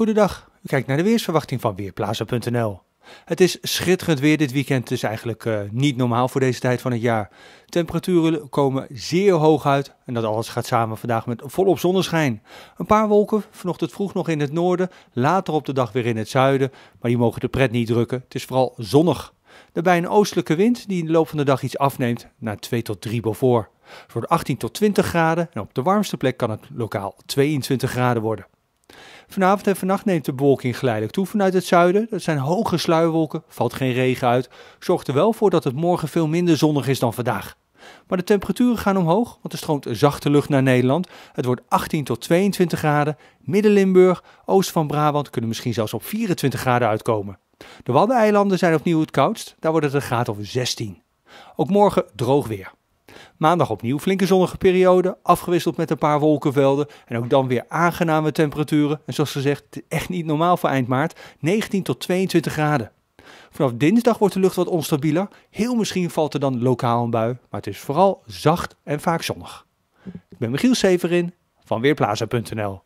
Goedendag, u kijkt naar de weersverwachting van Weerplaza.nl. Het is schitterend weer dit weekend, dus eigenlijk eh, niet normaal voor deze tijd van het jaar. Temperaturen komen zeer hoog uit en dat alles gaat samen vandaag met volop zonneschijn. Een paar wolken, vanochtend vroeg nog in het noorden, later op de dag weer in het zuiden, maar die mogen de pret niet drukken. Het is vooral zonnig. Daarbij een oostelijke wind die in de loop van de dag iets afneemt naar 2 tot 3 boven. Het wordt 18 tot 20 graden en op de warmste plek kan het lokaal 22 graden worden. Vanavond en vannacht neemt de bewolking geleidelijk toe vanuit het zuiden. Dat zijn hoge sluierwolken, valt geen regen uit. Zorgt er wel voor dat het morgen veel minder zonnig is dan vandaag. Maar de temperaturen gaan omhoog, want er stroomt zachte lucht naar Nederland. Het wordt 18 tot 22 graden. Midden-Limburg, oost van Brabant kunnen misschien zelfs op 24 graden uitkomen. De Waddeneilanden zijn opnieuw het koudst. Daar wordt het een graad of 16. Ook morgen droog weer. Maandag opnieuw flinke zonnige periode, afgewisseld met een paar wolkenvelden. En ook dan weer aangename temperaturen. En zoals gezegd, echt niet normaal voor eind maart, 19 tot 22 graden. Vanaf dinsdag wordt de lucht wat onstabieler. Heel misschien valt er dan lokaal een bui, maar het is vooral zacht en vaak zonnig. Ik ben Michiel Severin van Weerplaza.nl.